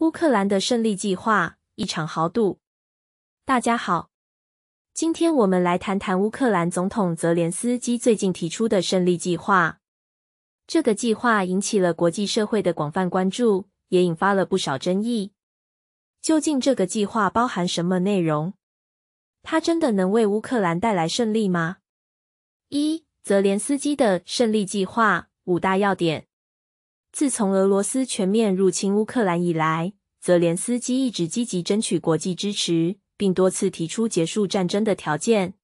乌克兰的胜利计划，一场豪赌。大家好，今天我们来谈谈乌克兰总统泽连斯基最近提出的胜利计划。这个计划引起了国际社会的广泛关注，也引发了不少争议。究竟这个计划包含什么内容？它真的能为乌克兰带来胜利吗？一，泽连斯基的胜利计划五大要点。自从俄罗斯全面入侵乌克兰以来，泽连斯基一直积极争取国际支持，并多次提出结束战争的条件。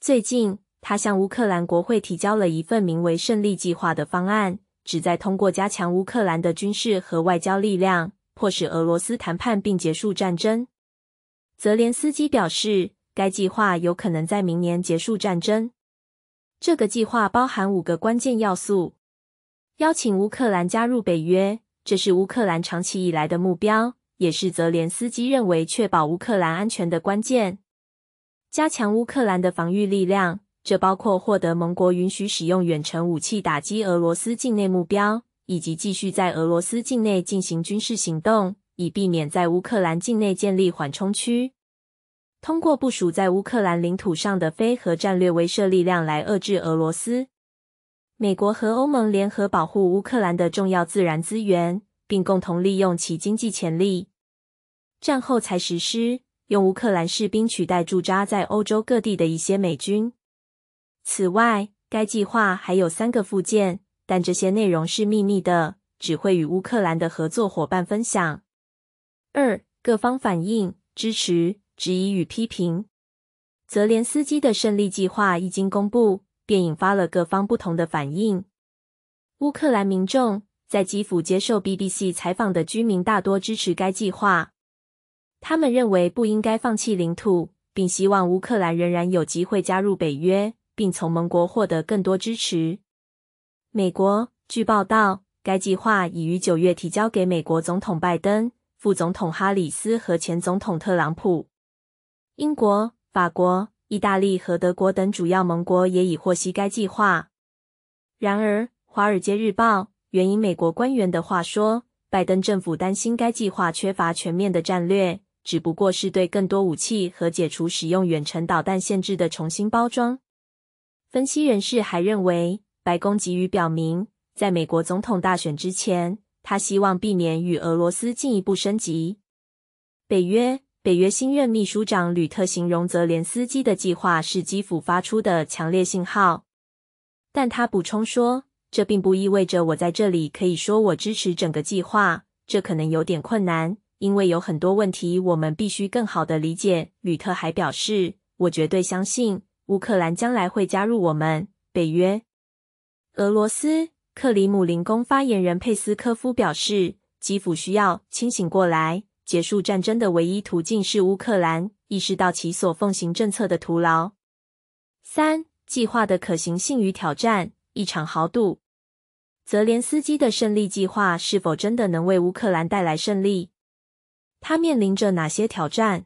最近，他向乌克兰国会提交了一份名为“胜利计划”的方案，旨在通过加强乌克兰的军事和外交力量，迫使俄罗斯谈判并结束战争。泽连斯基表示，该计划有可能在明年结束战争。这个计划包含五个关键要素。邀请乌克兰加入北约，这是乌克兰长期以来的目标，也是泽连斯基认为确保乌克兰安全的关键。加强乌克兰的防御力量，这包括获得盟国允许使用远程武器打击俄罗斯境内目标，以及继续在俄罗斯境内进行军事行动，以避免在乌克兰境内建立缓冲区。通过部署在乌克兰领土上的非核战略威慑力量来遏制俄罗斯。美国和欧盟联合保护乌克兰的重要自然资源，并共同利用其经济潜力。战后才实施，用乌克兰士兵取代驻扎在欧洲各地的一些美军。此外，该计划还有三个附件，但这些内容是秘密的，只会与乌克兰的合作伙伴分享。二、各方反应：支持、质疑与批评。泽连斯基的胜利计划一经公布。便引发了各方不同的反应。乌克兰民众在基辅接受 BBC 采访的居民大多支持该计划，他们认为不应该放弃领土，并希望乌克兰仍然有机会加入北约，并从盟国获得更多支持。美国据报道，该计划已于九月提交给美国总统拜登、副总统哈里斯和前总统特朗普。英国、法国。意大利和德国等主要盟国也已获悉该计划。然而，《华尔街日报》援引美国官员的话说，拜登政府担心该计划缺乏全面的战略，只不过是对更多武器和解除使用远程导弹限制的重新包装。分析人士还认为，白宫急于表明，在美国总统大选之前，他希望避免与俄罗斯进一步升级。北约。北约新任秘书长吕特形容泽连斯基的计划是基辅发出的强烈信号，但他补充说，这并不意味着我在这里可以说我支持整个计划，这可能有点困难，因为有很多问题我们必须更好的理解。吕特还表示，我绝对相信乌克兰将来会加入我们北约。俄罗斯克里姆林宫发言人佩斯科夫表示，基辅需要清醒过来。结束战争的唯一途径是乌克兰意识到其所奉行政策的徒劳。三计划的可行性与挑战：一场豪赌。泽连斯基的胜利计划是否真的能为乌克兰带来胜利？他面临着哪些挑战？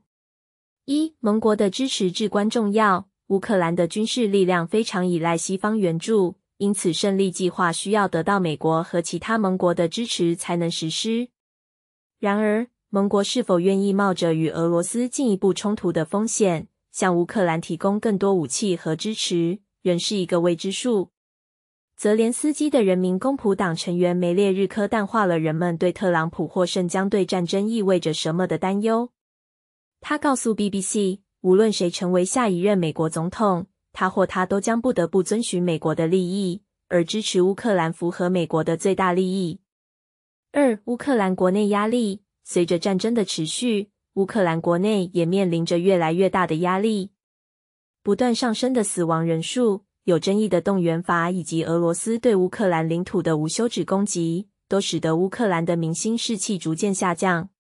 一盟国的支持至关重要。乌克兰的军事力量非常依赖西方援助，因此胜利计划需要得到美国和其他盟国的支持才能实施。然而，盟国是否愿意冒着与俄罗斯进一步冲突的风险，向乌克兰提供更多武器和支持，仍是一个未知数。泽连斯基的人民公仆党成员梅列日科淡化了人们对特朗普获胜将对战争意味着什么的担忧。他告诉 BBC：“ 无论谁成为下一任美国总统，他或他都将不得不遵循美国的利益，而支持乌克兰符合美国的最大利益。”二、乌克兰国内压力。随着战争的持续，乌克兰国内也面临着越来越大的压力。不断上升的死亡人数、有争议的动员法以及俄罗斯对乌克兰领土的无休止攻击，都使得乌克兰的民心士气逐渐下降。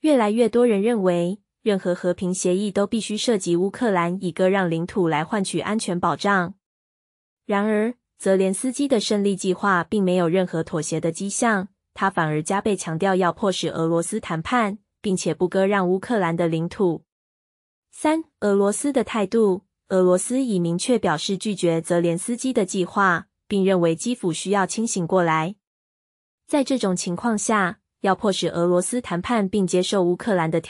越来越多人认为，任何和平协议都必须涉及乌克兰以割让领土来换取安全保障。然而，泽连斯基的胜利计划并没有任何妥协的迹象。他反而加倍强调要迫使俄罗斯谈判，并且不割让乌克兰的领土。三、俄罗斯的态度，俄罗斯已明确表示拒绝泽连斯基的计划，并认为基辅需要清醒过来。在这种情况下，要迫使俄罗斯谈判并接受乌克兰的条。